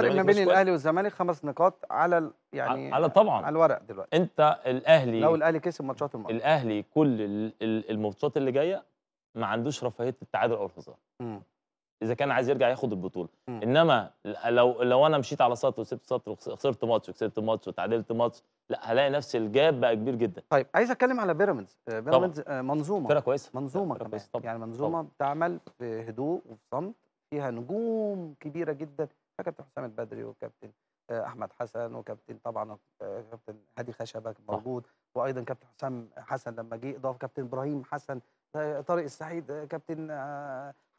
الفرق ما بين الاهلي والزمالك خمس نقاط على يعني على طبعا على الورق دلوقتي انت الاهلي لو الاهلي كسب ماتشات الماتش الاهلي كل الماتشات اللي جايه ما عندوش رفاهيه التعادل او الخساره اذا كان عايز يرجع ياخد البطوله انما لو لو انا مشيت على سطر وسبت سطر وخسرت ماتش وكسبت ماتش وتعادلت ماتش لا هلاقي نفس الجاب بقى كبير جدا طيب عايز اتكلم على بيراميدز آه، بيراميدز آه، منظومه فرقه كويسه منظومه فرق كمان يعني منظومه طبعًا. بتعمل في هدوء وفي صمت فيها نجوم كبيره جدا كابتن حسام البدري وكابتن آه، احمد حسن وكابتن طبعا آه، كابتن هادي خشبه موجود وايضا كابتن حسام حسن لما جه اضافه كابتن ابراهيم حسن آه، طارق السعيد كابتن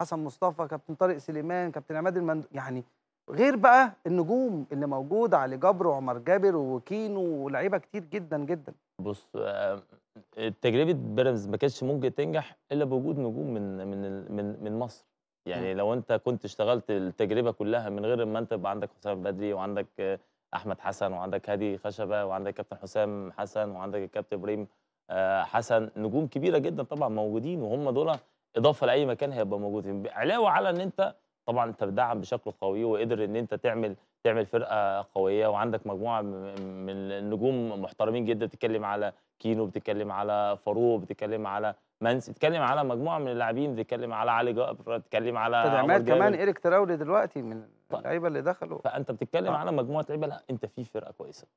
حسن مصطفى كابتن طارق سليمان كابتن عماد المند يعني غير بقى النجوم اللي موجوده علي جبر وعمر جابر وكينو ولاعيبه كتير جدا جدا بص تجربه بيراميدز ما كانتش ممكن تنجح الا بوجود نجوم من من من من مصر يعني لو انت كنت اشتغلت التجربه كلها من غير ما انت يبقى عندك حسام بدري وعندك احمد حسن وعندك هادي خشبه وعندك كابتن حسام حسن وعندك الكابتن ابراهيم آه، حسن نجوم كبيره جدا طبعا موجودين وهم دول اضافه لاي مكان هيبقى موجودين علاوه على ان انت طبعا انت بتدعم بشكل قوي وقدر ان انت تعمل تعمل فرقه قويه وعندك مجموعه من النجوم محترمين جدا بتتكلم على كينو بتتكلم على فاروق بتتكلم على منسي اتكلم على مجموعه من اللاعبين اتكلم على علي جابر اتكلم على تدعيمات كمان ايريك تراولي دلوقتي من طيب. اللعيبه اللي دخلوا فانت بتتكلم طيب. على مجموعه لعيبه لا انت في فرقه كويسه